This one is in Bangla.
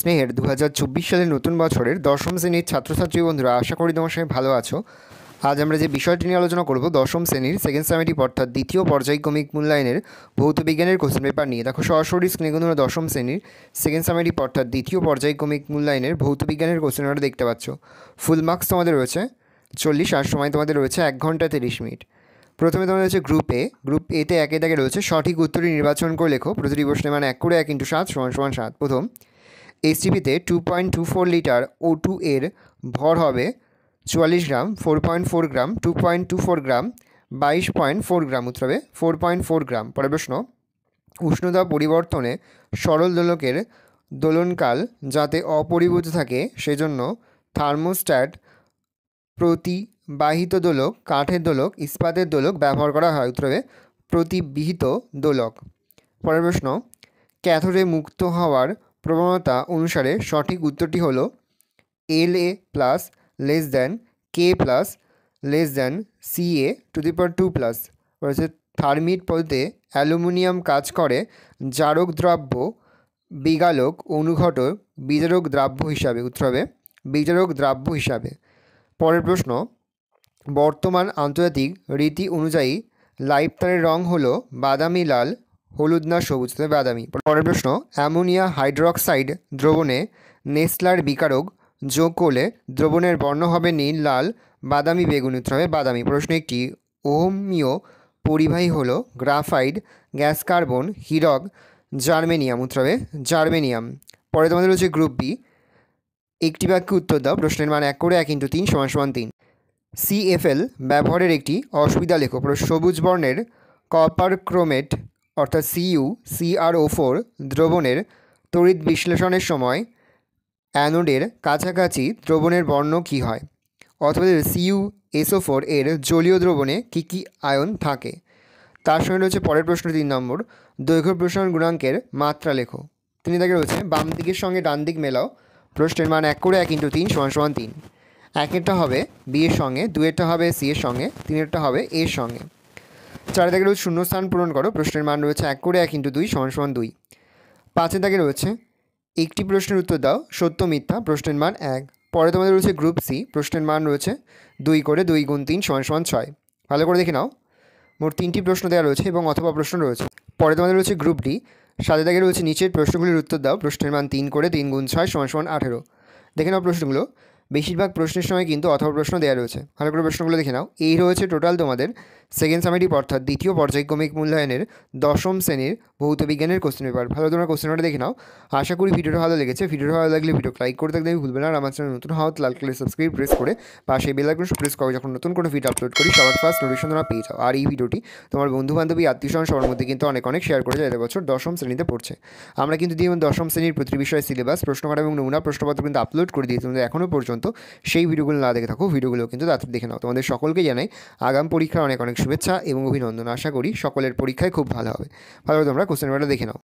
স্নেহের দু সালের নতুন বছরের দশম শ্রেণীর ছাত্রছাত্রী বন্ধুরা আশা করি তোমার সঙ্গে ভালো আছো আজ আমরা যে বিষয়টি নিয়ে আলোচনা করব দশম শ্রেণীর সেকেন্ড সেমেটিভ অর্থাৎ দ্বিতীয় পর্যায়ক্রমিক মূল্যায়নের ভৌত বিজ্ঞানের কোশ্চেন পেপার নিয়ে দেখো সরাসরি স্ক্রিনে দশম শ্রেণীর সেকেন্ড সেমেটিভ অর্থাৎ দ্বিতীয় পর্যায়ক্রমিক মূল্যায়নের ভৌত বিজ্ঞানের কোশ্চেন আমরা দেখতে পাচ্ছ ফুল মার্কস তোমাদের রয়েছে চল্লিশ আর সময় তোমাদের রয়েছে এক ঘন্টা তিরিশ মিনিট প্রথমে তোমাদের রয়েছে গ্রুপ এ গ্রুপ এতে একে তাকে রয়েছে সঠিক উত্তরই নির্বাচন করে লেখো প্রতিটি প্রশ্নে মানে এক করে এক ইন্টু সাত সমান সমান সাত প্রথম এসটিভিতে two point two four litre O two এর ভর হবে চুয়াল্লিশ gram four point four gram two point two four gram বাইশ পয়েন্ট ফোর গ্রাম উত্তর হবে ফোর পয়েন্ট ফোর গ্রাম পরে প্রশ্ন উষ্ণতা পরিবর্তনে সরল দোলকের দোলনকাল যাতে অপরিবর্তিত থাকে সেজন্য থার্মোস্ট্যাট প্রতিবাহিত দোলক কাঠের দোলক ইস্পাতের দোলক ব্যবহার করা হয় উত্তর হবে প্রতিবিহিত দোলক পরের প্রশ্ন ক্যাথোডে মুক্ত হওয়ার প্রবণতা অনুসারে সঠিক উত্তরটি হল L A plus less than K plus less than C A to the power two plus অর্থাৎ থার্মিট পদ্ধতিতে অ্যালুমিনিয়াম কাজ করে জারক দ্রব্য বিগালক অনুঘটক বিজারক দ্রাব্য হিসাবে উত্তর হবে বিজারক দ্রাব্য হিসাবে পরের প্রশ্ন বর্তমান আন্তর্জাতিক রীতি অনুযায়ী লাইফতারের রং হলো বাদামি লাল হলুদ না সবুজ তবে বাদামি পরের প্রশ্ন অ্যামোনিয়া হাইড্রোক্সাইড দ্রবণে নেসলার বিকারক যোগ করলে দ্রবণের বর্ণ হবে নীল লাল বাদামি বেগুনি উত্তর হবে বাদামি প্রশ্ন একটি ওহমীয় পরিবাহী হল গ্রাফাইড গ্যাস কার্বন হিরক জার্মেনিয়াম উত্তর হবে জার্মেনিয়াম পরে তোমাদের রয়েছে গ্রুপ বি একটি বাক্যে উত্তর দাও প্রশ্নের মান এক করে এক ইন্টু তিন সমান সমান তিন সিএফএল ব্যবহারের একটি অসুবিধা লেখো সবুজ বর্ণের কপার ক্রোমেট অর্থাৎ সিইউ সিআরও ফোর দ্রবণের তড়িৎ বিশ্লেষণের সময় অ্যানোডের কাছাকাছি দ্রবণের বর্ণ কী হয় অথবা সিইউ এসও ফোর এর জলীয় দ্রবণে কী কী আয়ন থাকে তার সঙ্গে রয়েছে পরের প্রশ্ন তিন নম্বর দৈর্ঘ্য প্রসারণ গুণাঙ্কের মাত্রা লেখো তিনি তাকে রয়েছে বাম দিকের সঙ্গে ডান দিক মেলাও প্রশ্নের মান এক করে এক ইন্টু তিন সমান সমান তিন একেরটা হবে বি এর সঙ্গে দুয়েরটা হবে সি এর সঙ্গে তিনেরটা হবে এর সঙ্গে চারে দাগে রয়েছে শূন্যস্থান পূরণ করো প্রশ্নের মান রয়েছে এক করে এক ইন্টু দুই সমান সমান দুই পাঁচে দাগে রয়েছে একটি প্রশ্নের উত্তর দাও সত্য মিথ্যা প্রশ্নের মান এক পরে তোমাদের রয়েছে গ্রুপ সি প্রশ্নের মান রয়েছে দুই করে দুই গুণ তিন সমান সমান ছয় ভালো করে দেখে নাও মোট তিনটি প্রশ্ন দেওয়া রয়েছে এবং অথবা প্রশ্ন রয়েছে পরে তোমাদের রয়েছে গ্রুপ ডি সাথে দাগে রয়েছে নিচের প্রশ্নগুলির উত্তর দাও প্রশ্নের মান তিন করে তিন গুণ ছয় সমান সমান আঠেরো দেখে নাও প্রশ্নগুলো বেশিরভাগ প্রশ্নের সময় কিন্তু অথবা প্রশ্ন দেওয়া রয়েছে ভালো করে প্রশ্নগুলো দেখে নাও এই রয়েছে টোটাল তোমাদের সেকেন্ড সামিটি অর্থাৎ দ্বিতীয় পর্যায়ক্রমিক মূল্যায়নের দশম শ্রেণীর ভৌত বিজ্ঞানের কোশ্চেন পেপার ভালো তোমরা কোশ্চেনটা দেখে নাও আশা করি ভিডিওটা ভালো লেগেছে ভিডিওটা ভালো লাগলে ভিডিও লাইক করে থাকলে ভুলবে না আর আমার চ্যানেল নতুন হাওয়া লাল কালে সাবস্ক্রাইব প্রেস করে পাশে বেলাগুলো প্রেস করো যখন নতুন কোনো ভিডিও আপলোড করি সবার ফার্স্ট নোটিশন তোমরা পেয়ে যাও আর এই ভিডিওটি তোমার বন্ধু বান্ধবী আত্মীয় স্বজন সবার মধ্যে কিন্তু অনেক অনেক শেয়ার করে যায় বছর দশম শ্রেণীতে পড়ছে আমরা কিন্তু দিয়ে দশম শ্রেণীর প্রতি বিষয়ে সিলেবাস প্রশ্নকাঠ এবং নমুনা প্রশ্নপত্র কিন্তু আপলোড করে দিয়েছি এখনও পর্যন্ত পর্যন্ত সেই ভিডিওগুলো না দেখে থাকো ভিডিওগুলো কিন্তু তাড়াতাড়ি দেখে নাও তোমাদের সকলকে জানাই আগাম পরীক্ষার অনেক অনেক শুভেচ্ছা এবং অভিনন্দন আশা করি সকলের পরীক্ষায় খুব ভালো হবে ভালো তোমরা কোশ্চেন পেপারটা দেখে নাও